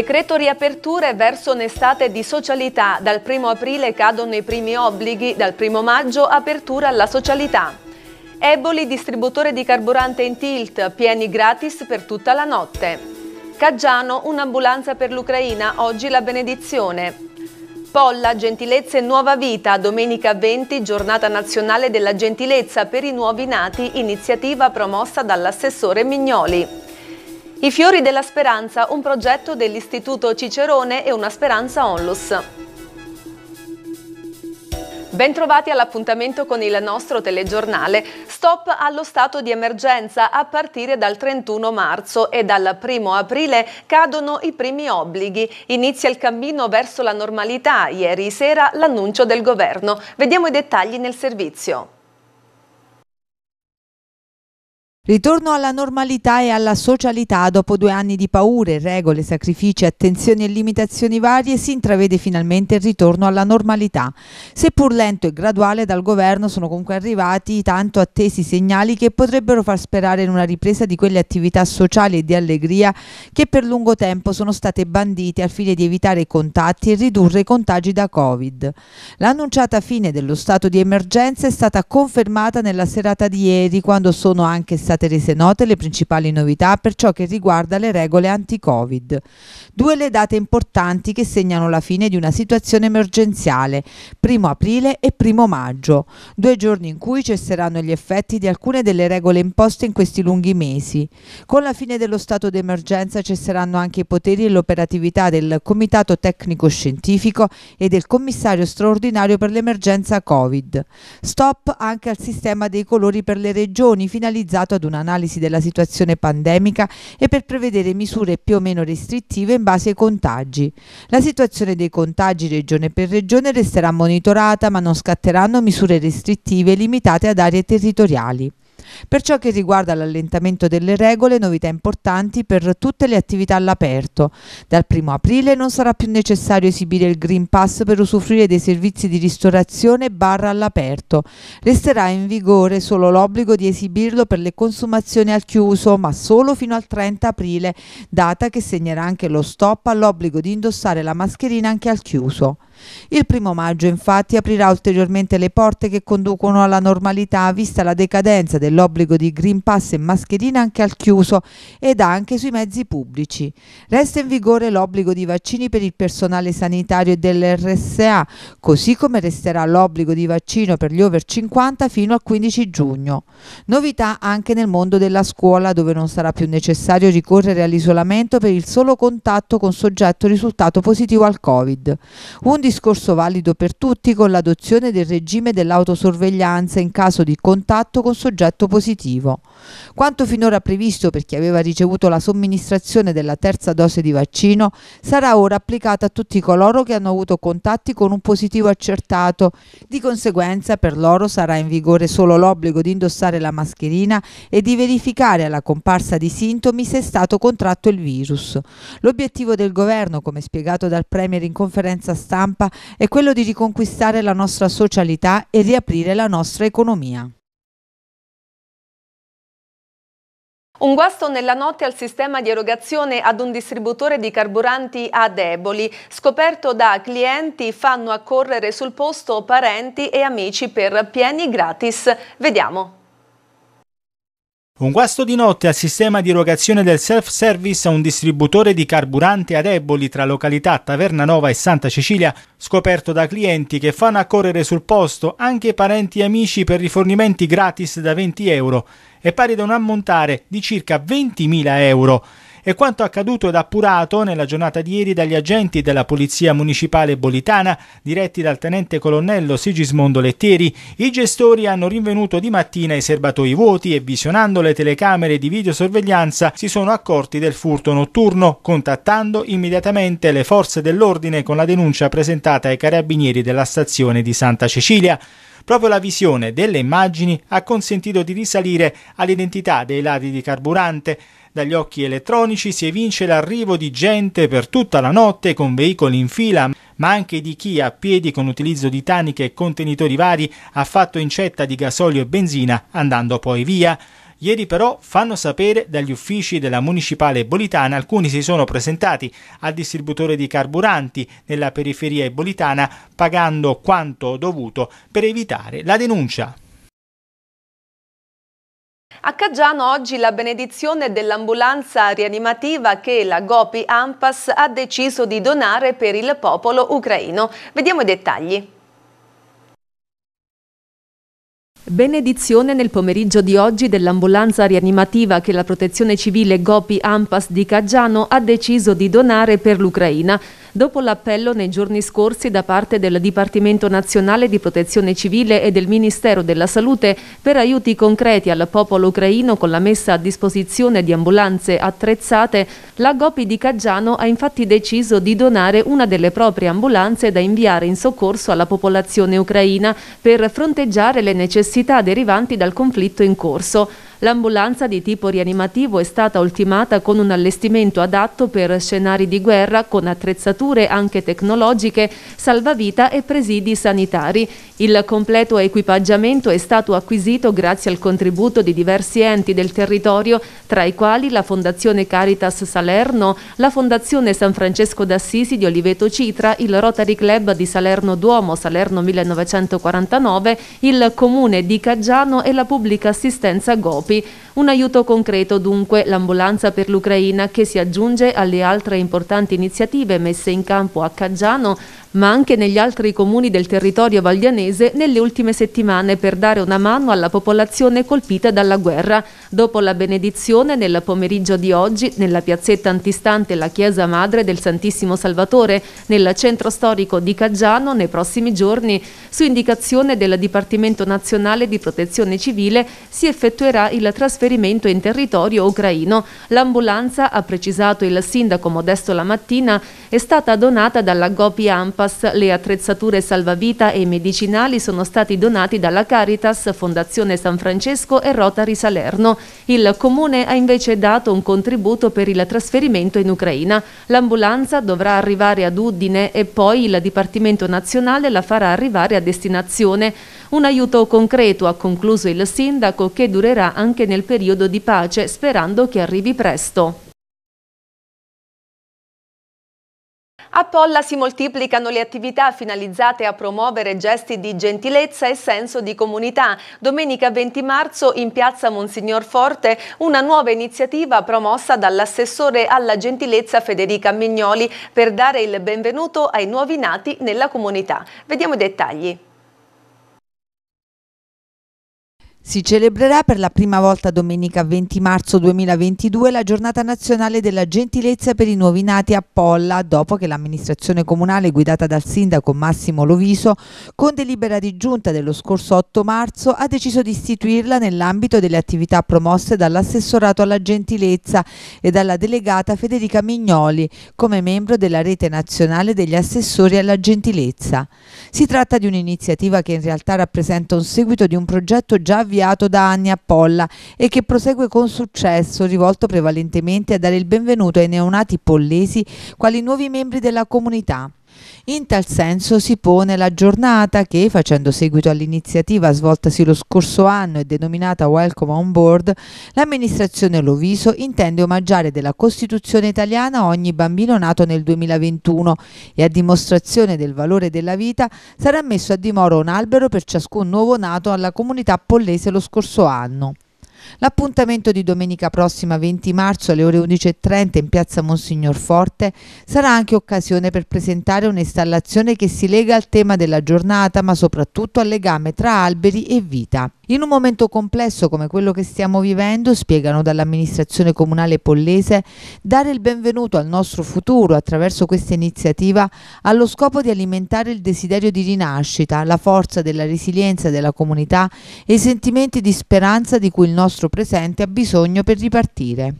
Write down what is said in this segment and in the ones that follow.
Decreto riaperture verso un'estate di socialità. Dal 1 aprile cadono i primi obblighi, dal 1 maggio apertura alla socialità. Eboli, distributore di carburante in tilt, pieni gratis per tutta la notte. Caggiano, un'ambulanza per l'Ucraina, oggi la benedizione. Polla, gentilezza e nuova vita, domenica 20, giornata nazionale della gentilezza per i nuovi nati, iniziativa promossa dall'assessore Mignoli. I fiori della speranza, un progetto dell'Istituto Cicerone e una speranza onlus. Bentrovati all'appuntamento con il nostro telegiornale. Stop allo stato di emergenza a partire dal 31 marzo e dal 1 aprile cadono i primi obblighi. Inizia il cammino verso la normalità. Ieri sera l'annuncio del governo. Vediamo i dettagli nel servizio. Ritorno alla normalità e alla socialità dopo due anni di paure, regole, sacrifici, attenzioni e limitazioni varie si intravede finalmente il ritorno alla normalità. Seppur lento e graduale dal governo sono comunque arrivati i tanto attesi segnali che potrebbero far sperare in una ripresa di quelle attività sociali e di allegria che per lungo tempo sono state bandite al fine di evitare i contatti e ridurre i contagi da Covid. L'annunciata fine dello stato di emergenza è stata confermata nella serata di ieri quando sono anche stati state rese note le principali novità per ciò che riguarda le regole anti-Covid. Due le date importanti che segnano la fine di una situazione emergenziale, 1 aprile e 1 maggio, due giorni in cui cesseranno gli effetti di alcune delle regole imposte in questi lunghi mesi. Con la fine dello stato d'emergenza cesseranno anche i poteri e l'operatività del Comitato Tecnico Scientifico e del Commissario straordinario per l'emergenza Covid. Stop anche al sistema dei colori per le regioni finalizzato ad una un'analisi della situazione pandemica e per prevedere misure più o meno restrittive in base ai contagi. La situazione dei contagi regione per regione resterà monitorata ma non scatteranno misure restrittive limitate ad aree territoriali. Per ciò che riguarda l'allentamento delle regole, novità importanti per tutte le attività all'aperto. Dal 1 aprile non sarà più necessario esibire il Green Pass per usufruire dei servizi di ristorazione barra all'aperto. Resterà in vigore solo l'obbligo di esibirlo per le consumazioni al chiuso, ma solo fino al 30 aprile, data che segnerà anche lo stop all'obbligo di indossare la mascherina anche al chiuso. Il primo maggio infatti aprirà ulteriormente le porte che conducono alla normalità vista la decadenza dell'obbligo di Green Pass e mascherina anche al chiuso ed anche sui mezzi pubblici. Resta in vigore l'obbligo di vaccini per il personale sanitario e dell'RSA, così come resterà l'obbligo di vaccino per gli over 50 fino al 15 giugno. Novità anche nel mondo della scuola dove non sarà più necessario ricorrere all'isolamento per il solo contatto con soggetto risultato positivo al Covid. Un discorso valido per tutti con l'adozione del regime dell'autosorveglianza in caso di contatto con soggetto positivo. Quanto finora previsto per chi aveva ricevuto la somministrazione della terza dose di vaccino sarà ora applicata a tutti coloro che hanno avuto contatti con un positivo accertato. Di conseguenza per loro sarà in vigore solo l'obbligo di indossare la mascherina e di verificare alla comparsa di sintomi se è stato contratto il virus. L'obiettivo del governo, come spiegato dal Premier in conferenza stampa, stampa è quello di riconquistare la nostra socialità e riaprire la nostra economia. Un guasto nella notte al sistema di erogazione ad un distributore di carburanti a deboli, scoperto da clienti, fanno accorrere sul posto parenti e amici per pieni gratis. Vediamo. Un guasto di notte al sistema di erogazione del self-service a un distributore di carburante ad Eboli tra località Taverna Nova e Santa Cecilia, scoperto da clienti che fanno accorrere sul posto anche parenti e amici per rifornimenti gratis da 20 euro, è pari da un ammontare di circa 20.000 euro e quanto accaduto ed appurato nella giornata di ieri dagli agenti della Polizia Municipale Bolitana, diretti dal tenente colonnello Sigismondo Lettieri. I gestori hanno rinvenuto di mattina i serbatoi vuoti e visionando le telecamere di videosorveglianza si sono accorti del furto notturno, contattando immediatamente le forze dell'ordine con la denuncia presentata ai carabinieri della stazione di Santa Cecilia. Proprio la visione delle immagini ha consentito di risalire all'identità dei ladri di carburante. Dagli occhi elettronici si evince l'arrivo di gente per tutta la notte con veicoli in fila, ma anche di chi a piedi con utilizzo di taniche e contenitori vari ha fatto incetta di gasolio e benzina andando poi via. Ieri però fanno sapere dagli uffici della municipale ebolitana alcuni si sono presentati al distributore di carburanti nella periferia ebolitana pagando quanto dovuto per evitare la denuncia. A Caggiano oggi la benedizione dell'ambulanza rianimativa che la Gopi Ampas ha deciso di donare per il popolo ucraino. Vediamo i dettagli. Benedizione nel pomeriggio di oggi dell'ambulanza rianimativa che la protezione civile Gopi Ampas di Caggiano ha deciso di donare per l'Ucraina. Dopo l'appello nei giorni scorsi da parte del Dipartimento Nazionale di Protezione Civile e del Ministero della Salute per aiuti concreti al popolo ucraino con la messa a disposizione di ambulanze attrezzate, la Gopi di Caggiano ha infatti deciso di donare una delle proprie ambulanze da inviare in soccorso alla popolazione ucraina per fronteggiare le necessità derivanti dal conflitto in corso. L'ambulanza di tipo rianimativo è stata ultimata con un allestimento adatto per scenari di guerra con attrezzature anche tecnologiche, salvavita e presidi sanitari. Il completo equipaggiamento è stato acquisito grazie al contributo di diversi enti del territorio, tra i quali la Fondazione Caritas Salerno, la Fondazione San Francesco d'Assisi di Oliveto Citra, il Rotary Club di Salerno Duomo Salerno 1949, il Comune di Caggiano e la Pubblica Assistenza GOP scopi. Un aiuto concreto dunque l'ambulanza per l'Ucraina che si aggiunge alle altre importanti iniziative messe in campo a Caggiano ma anche negli altri comuni del territorio valdianese nelle ultime settimane per dare una mano alla popolazione colpita dalla guerra. Dopo la benedizione nel pomeriggio di oggi nella piazzetta antistante la chiesa madre del Santissimo Salvatore nel centro storico di Caggiano nei prossimi giorni su indicazione del Dipartimento Nazionale di Protezione Civile si effettuerà il trasferimento in territorio ucraino. L'ambulanza, ha precisato il sindaco Modesto la mattina, è stata donata dalla GOPI AMP Aspas, le attrezzature salvavita e medicinali sono stati donati dalla Caritas, Fondazione San Francesco e Rotary Salerno. Il comune ha invece dato un contributo per il trasferimento in Ucraina. L'ambulanza dovrà arrivare ad Udine e poi il Dipartimento Nazionale la farà arrivare a destinazione. Un aiuto concreto, ha concluso il sindaco, che durerà anche nel periodo di pace, sperando che arrivi presto. A Polla si moltiplicano le attività finalizzate a promuovere gesti di gentilezza e senso di comunità. Domenica 20 marzo in piazza Monsignor Forte una nuova iniziativa promossa dall'assessore alla gentilezza Federica Mignoli per dare il benvenuto ai nuovi nati nella comunità. Vediamo i dettagli. Si celebrerà per la prima volta domenica 20 marzo 2022 la giornata nazionale della gentilezza per i nuovi nati a Polla, dopo che l'amministrazione comunale guidata dal sindaco Massimo Loviso, con delibera di giunta dello scorso 8 marzo, ha deciso di istituirla nell'ambito delle attività promosse dall'assessorato alla gentilezza e dalla delegata Federica Mignoli, come membro della rete nazionale degli assessori alla gentilezza. Si tratta di un'iniziativa che in realtà rappresenta un seguito di un progetto già avviato avviato da anni a Polla e che prosegue con successo, rivolto prevalentemente a dare il benvenuto ai neonati pollesi quali nuovi membri della comunità. In tal senso si pone la giornata che, facendo seguito all'iniziativa svoltasi lo scorso anno e denominata Welcome on Board, l'amministrazione Loviso intende omaggiare della Costituzione italiana ogni bambino nato nel 2021 e a dimostrazione del valore della vita sarà messo a dimora un albero per ciascun nuovo nato alla comunità pollese lo scorso anno. L'appuntamento di domenica prossima 20 marzo alle ore 11.30 in piazza Monsignor Forte sarà anche occasione per presentare un'installazione che si lega al tema della giornata ma soprattutto al legame tra alberi e vita. In un momento complesso come quello che stiamo vivendo, spiegano dall'amministrazione comunale pollese, dare il benvenuto al nostro futuro attraverso questa iniziativa ha lo scopo di alimentare il desiderio di rinascita, la forza della resilienza della comunità e i sentimenti di speranza di cui il nostro presente ha bisogno per ripartire.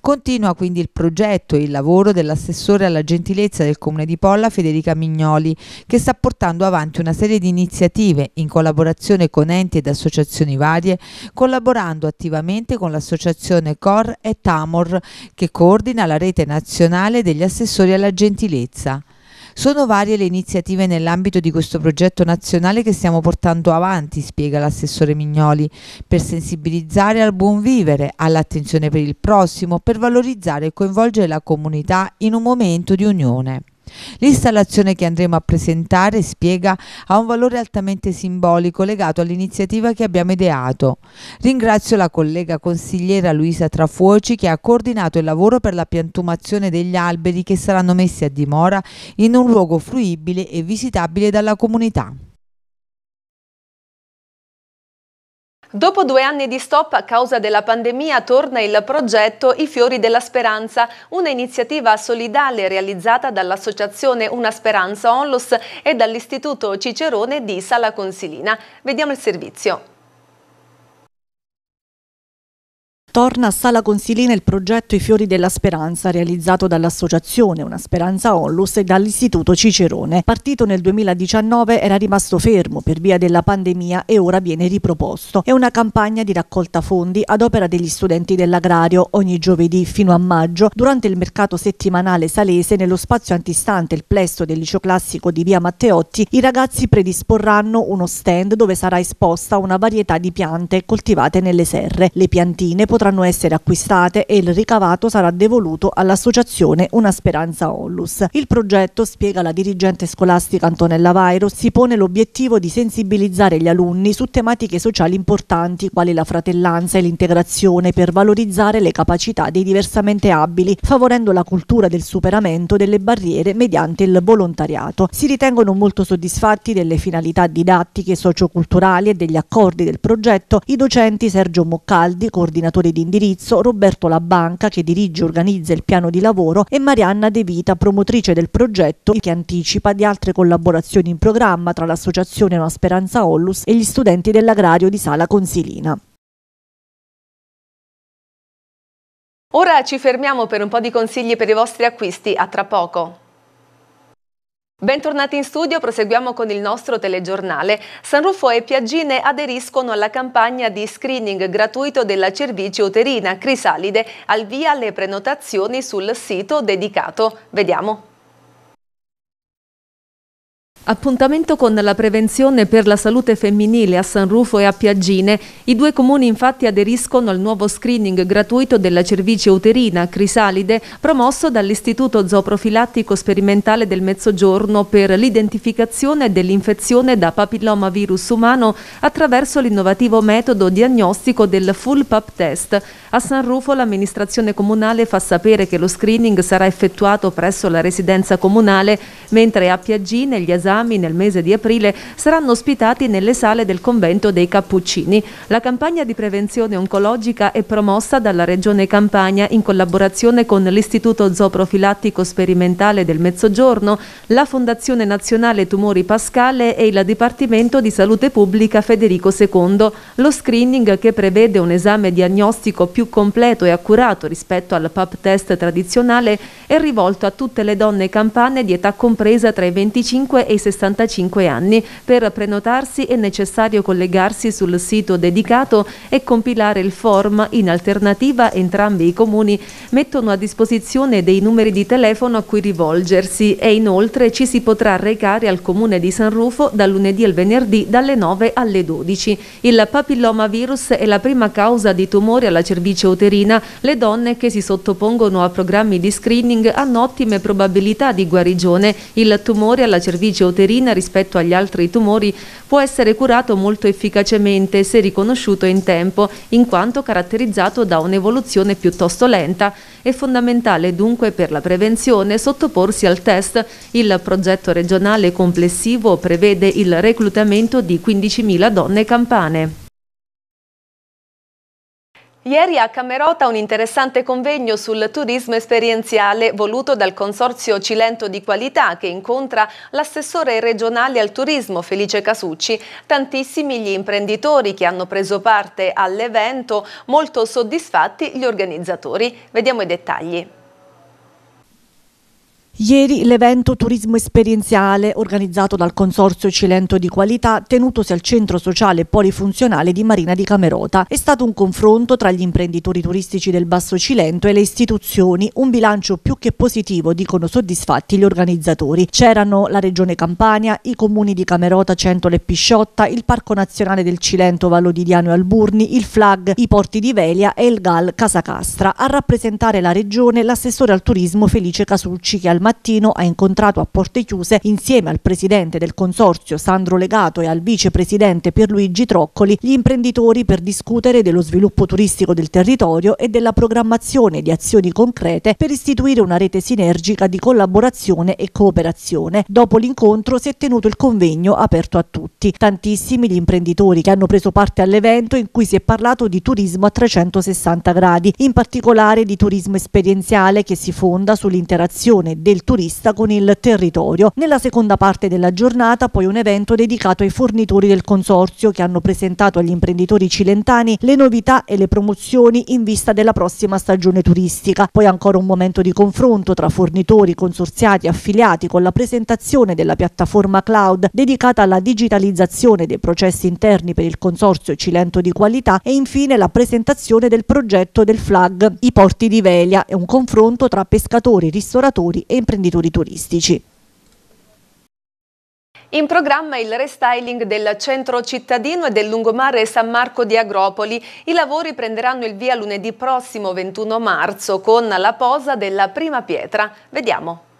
Continua quindi il progetto e il lavoro dell'assessore alla gentilezza del Comune di Polla Federica Mignoli che sta portando avanti una serie di iniziative in collaborazione con enti ed associazioni varie, collaborando attivamente con l'associazione COR e TAMOR che coordina la rete nazionale degli assessori alla gentilezza. Sono varie le iniziative nell'ambito di questo progetto nazionale che stiamo portando avanti, spiega l'assessore Mignoli, per sensibilizzare al buon vivere, all'attenzione per il prossimo, per valorizzare e coinvolgere la comunità in un momento di unione. L'installazione che andremo a presentare, spiega, ha un valore altamente simbolico legato all'iniziativa che abbiamo ideato. Ringrazio la collega consigliera Luisa Trafuoci che ha coordinato il lavoro per la piantumazione degli alberi che saranno messi a dimora in un luogo fruibile e visitabile dalla comunità. Dopo due anni di stop a causa della pandemia torna il progetto I Fiori della Speranza, un'iniziativa solidale realizzata dall'associazione Una Speranza Onlus e dall'Istituto Cicerone di Sala Consilina. Vediamo il servizio. Torna a Sala Consilina il progetto I Fiori della Speranza realizzato dall'associazione Una Speranza Onlus e dall'Istituto Cicerone. Partito nel 2019 era rimasto fermo per via della pandemia e ora viene riproposto. È una campagna di raccolta fondi ad opera degli studenti dell'agrario ogni giovedì fino a maggio durante il mercato settimanale salese nello spazio antistante il plesso del liceo classico di via Matteotti i ragazzi predisporranno uno stand dove sarà esposta una varietà di piante coltivate nelle serre. Le piantine potranno potranno essere acquistate e il ricavato sarà devoluto all'associazione Una Speranza Ollus. Il progetto, spiega la dirigente scolastica Antonella Vairo, si pone l'obiettivo di sensibilizzare gli alunni su tematiche sociali importanti quali la fratellanza e l'integrazione per valorizzare le capacità dei diversamente abili, favorendo la cultura del superamento delle barriere mediante il volontariato. Si ritengono molto soddisfatti delle finalità didattiche, socioculturali e degli accordi del progetto i docenti Sergio Moccaldi, coordinatore di indirizzo Roberto Labanca che dirige e organizza il piano di lavoro e Marianna De Vita, promotrice del progetto che anticipa di altre collaborazioni in programma tra l'associazione Una Speranza Ollus e gli studenti dell'agrario di Sala Consilina. Ora ci fermiamo per un po' di consigli per i vostri acquisti, a tra poco. Bentornati in studio, proseguiamo con il nostro telegiornale. Sanruffo e Piaggine aderiscono alla campagna di screening gratuito della cervice uterina crisalide, al via alle prenotazioni sul sito dedicato. Vediamo. Appuntamento con la prevenzione per la salute femminile a San Rufo e a Piaggine. I due comuni infatti aderiscono al nuovo screening gratuito della cervice uterina crisalide promosso dall'Istituto Zooprofilattico Sperimentale del Mezzogiorno per l'identificazione dell'infezione da papillomavirus umano attraverso l'innovativo metodo diagnostico del Full Pap Test. A San Rufo l'amministrazione comunale fa sapere che lo screening sarà effettuato presso la residenza comunale, mentre a Piaggine gli esami esami nel mese di aprile saranno ospitati nelle sale del convento dei Cappuccini. La campagna di prevenzione oncologica è promossa dalla Regione Campania in collaborazione con l'Istituto Zooprofilattico Sperimentale del Mezzogiorno, la Fondazione Nazionale Tumori Pascale e il Dipartimento di Salute Pubblica Federico II. Lo screening che prevede un esame diagnostico più completo e accurato rispetto al PAP test tradizionale è rivolto a tutte le donne campane di età compresa tra i 25 e i 65 anni. Per prenotarsi è necessario collegarsi sul sito dedicato e compilare il form. In alternativa entrambi i comuni mettono a disposizione dei numeri di telefono a cui rivolgersi e inoltre ci si potrà recare al comune di San Rufo dal lunedì al venerdì dalle 9 alle 12. Il papillomavirus è la prima causa di tumori alla cervice uterina. Le donne che si sottopongono a programmi di screening hanno ottime probabilità di guarigione. Il tumore alla cervice uterina proteina rispetto agli altri tumori può essere curato molto efficacemente se riconosciuto in tempo, in quanto caratterizzato da un'evoluzione piuttosto lenta. È fondamentale dunque per la prevenzione sottoporsi al test. Il progetto regionale complessivo prevede il reclutamento di 15.000 donne campane. Ieri a Camerota un interessante convegno sul turismo esperienziale voluto dal Consorzio Cilento di Qualità che incontra l'assessore regionale al turismo Felice Casucci. Tantissimi gli imprenditori che hanno preso parte all'evento, molto soddisfatti gli organizzatori. Vediamo i dettagli. Ieri l'evento Turismo Esperienziale, organizzato dal Consorzio Cilento di Qualità, tenutosi al Centro Sociale Polifunzionale di Marina di Camerota, è stato un confronto tra gli imprenditori turistici del Basso Cilento e le istituzioni, un bilancio più che positivo, dicono soddisfatti gli organizzatori. C'erano la Regione Campania, i comuni di Camerota, Centole e Pisciotta, il Parco Nazionale del Cilento, Vallo di Diano e Alburni, il FLAG, i Porti di Velia e il GAL Casacastra. A rappresentare la Regione l'assessore al turismo Felice Casucci che al mattino ha incontrato a porte chiuse insieme al presidente del consorzio Sandro Legato e al vicepresidente Pierluigi Troccoli gli imprenditori per discutere dello sviluppo turistico del territorio e della programmazione di azioni concrete per istituire una rete sinergica di collaborazione e cooperazione. Dopo l'incontro si è tenuto il convegno aperto a tutti. Tantissimi gli imprenditori che hanno preso parte all'evento in cui si è parlato di turismo a 360 gradi, in particolare di turismo esperienziale che si fonda sull'interazione dei del turista con il territorio. Nella seconda parte della giornata poi un evento dedicato ai fornitori del consorzio che hanno presentato agli imprenditori cilentani le novità e le promozioni in vista della prossima stagione turistica. Poi ancora un momento di confronto tra fornitori, consorziati e affiliati con la presentazione della piattaforma cloud dedicata alla digitalizzazione dei processi interni per il consorzio Cilento di qualità e infine la presentazione del progetto del FLAG I porti di Velia e un confronto tra pescatori, ristoratori e imprenditori turistici. In programma il restyling del centro cittadino e del lungomare San Marco di Agropoli. I lavori prenderanno il via lunedì prossimo 21 marzo con la posa della prima pietra. Vediamo.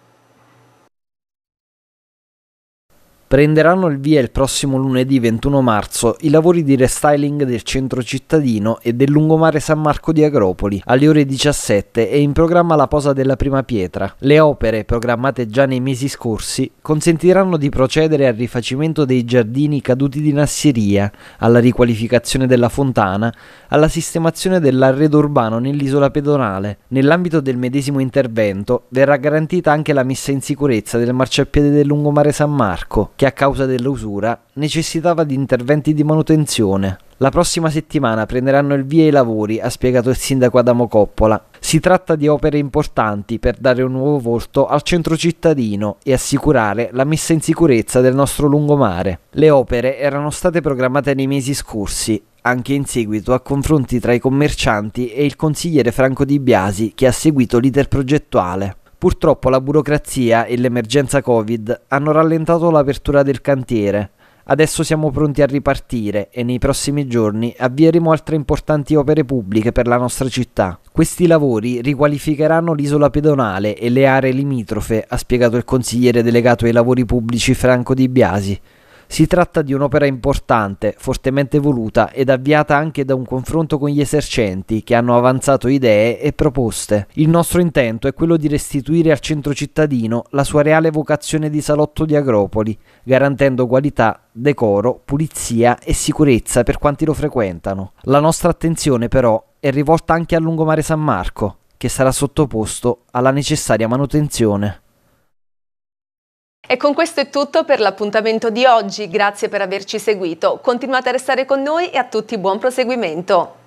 Prenderanno il via il prossimo lunedì 21 marzo i lavori di restyling del centro cittadino e del lungomare San Marco di Agropoli. Alle ore 17 è in programma la posa della prima pietra. Le opere, programmate già nei mesi scorsi, consentiranno di procedere al rifacimento dei giardini caduti di Nasseria, alla riqualificazione della fontana, alla sistemazione dell'arredo urbano nell'isola pedonale. Nell'ambito del medesimo intervento verrà garantita anche la messa in sicurezza del marciapiede del lungomare San Marco che a causa dell'usura necessitava di interventi di manutenzione. La prossima settimana prenderanno il via i lavori, ha spiegato il sindaco Adamo Coppola. Si tratta di opere importanti per dare un nuovo volto al centro cittadino e assicurare la messa in sicurezza del nostro lungomare. Le opere erano state programmate nei mesi scorsi anche in seguito a confronti tra i commercianti e il consigliere Franco Di Biasi che ha seguito l'iter progettuale. Purtroppo la burocrazia e l'emergenza Covid hanno rallentato l'apertura del cantiere. Adesso siamo pronti a ripartire e nei prossimi giorni avvieremo altre importanti opere pubbliche per la nostra città. Questi lavori riqualificheranno l'isola pedonale e le aree limitrofe, ha spiegato il consigliere delegato ai lavori pubblici Franco Di Biasi. Si tratta di un'opera importante, fortemente voluta ed avviata anche da un confronto con gli esercenti che hanno avanzato idee e proposte. Il nostro intento è quello di restituire al centro cittadino la sua reale vocazione di salotto di Agropoli, garantendo qualità, decoro, pulizia e sicurezza per quanti lo frequentano. La nostra attenzione però è rivolta anche al lungomare San Marco, che sarà sottoposto alla necessaria manutenzione. E con questo è tutto per l'appuntamento di oggi, grazie per averci seguito. Continuate a restare con noi e a tutti buon proseguimento.